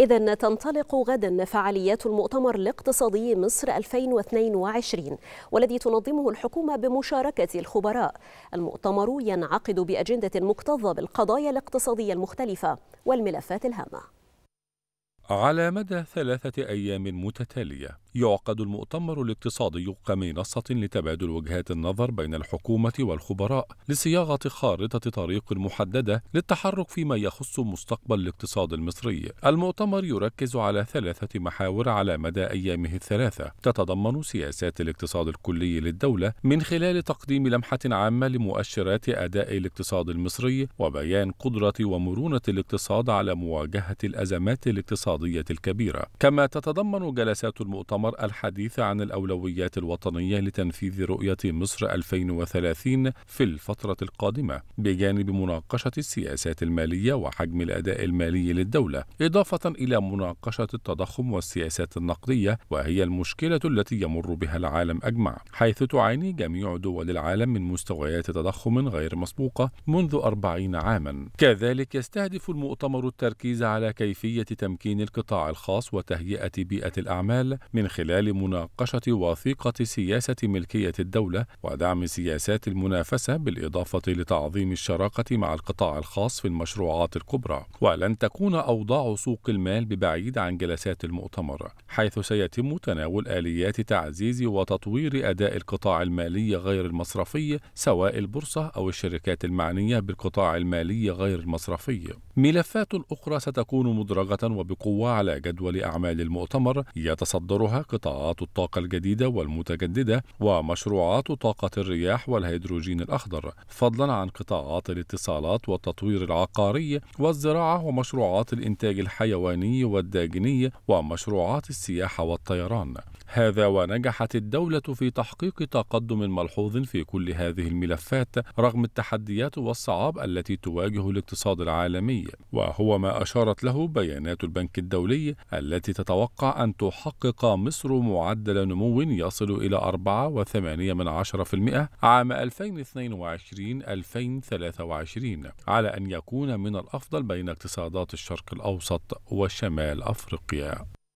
إذا تنطلق غدا فعاليات المؤتمر الاقتصادي مصر 2022 والذي تنظمه الحكومة بمشاركة الخبراء. المؤتمر ينعقد بأجندة مكتظة بالقضايا الاقتصادية المختلفة والملفات الهامة. على مدى ثلاثة أيام متتالية يعقد المؤتمر الاقتصادي كمنصة لتبادل وجهات النظر بين الحكومة والخبراء لصياغة خارطة طريق محددة للتحرك فيما يخص مستقبل الاقتصاد المصري. المؤتمر يركز على ثلاثة محاور على مدى أيامه الثلاثة تتضمن سياسات الاقتصاد الكلي للدولة من خلال تقديم لمحة عامة لمؤشرات أداء الاقتصاد المصري وبيان قدرة ومرونة الاقتصاد على مواجهة الأزمات الاقتصادية الكبيرة، كما تتضمن جلسات المؤتمر المؤتمر الحديث عن الأولويات الوطنية لتنفيذ رؤية مصر 2030 في الفترة القادمة بجانب مناقشة السياسات المالية وحجم الأداء المالي للدولة إضافة إلى مناقشة التضخم والسياسات النقدية وهي المشكلة التي يمر بها العالم أجمع حيث تعاني جميع دول العالم من مستويات تضخم غير مسبوقة منذ أربعين عاما كذلك يستهدف المؤتمر التركيز على كيفية تمكين القطاع الخاص وتهيئة بيئة الأعمال من خلال مناقشة وثيقة سياسة ملكية الدولة ودعم سياسات المنافسة بالإضافة لتعظيم الشراكة مع القطاع الخاص في المشروعات الكبرى ولن تكون أوضاع سوق المال ببعيد عن جلسات المؤتمر حيث سيتم تناول آليات تعزيز وتطوير أداء القطاع المالي غير المصرفي سواء البورصة أو الشركات المعنية بالقطاع المالي غير المصرفي ملفات أخرى ستكون مدرجة وبقوة على جدول أعمال المؤتمر يتصدرها قطاعات الطاقة الجديدة والمتجددة ومشروعات طاقة الرياح والهيدروجين الأخضر فضلا عن قطاعات الاتصالات والتطوير العقاري والزراعة ومشروعات الإنتاج الحيواني والداجني ومشروعات السياحة والطيران هذا ونجحت الدولة في تحقيق تقدم ملحوظ في كل هذه الملفات رغم التحديات والصعاب التي تواجه الاقتصاد العالمي وهو ما أشارت له بيانات البنك الدولي التي تتوقع أن تحقق مصر معدل نمو يصل إلى 4.8% عام 2022-2023 على أن يكون من الأفضل بين اقتصادات الشرق الأوسط وشمال أفريقيا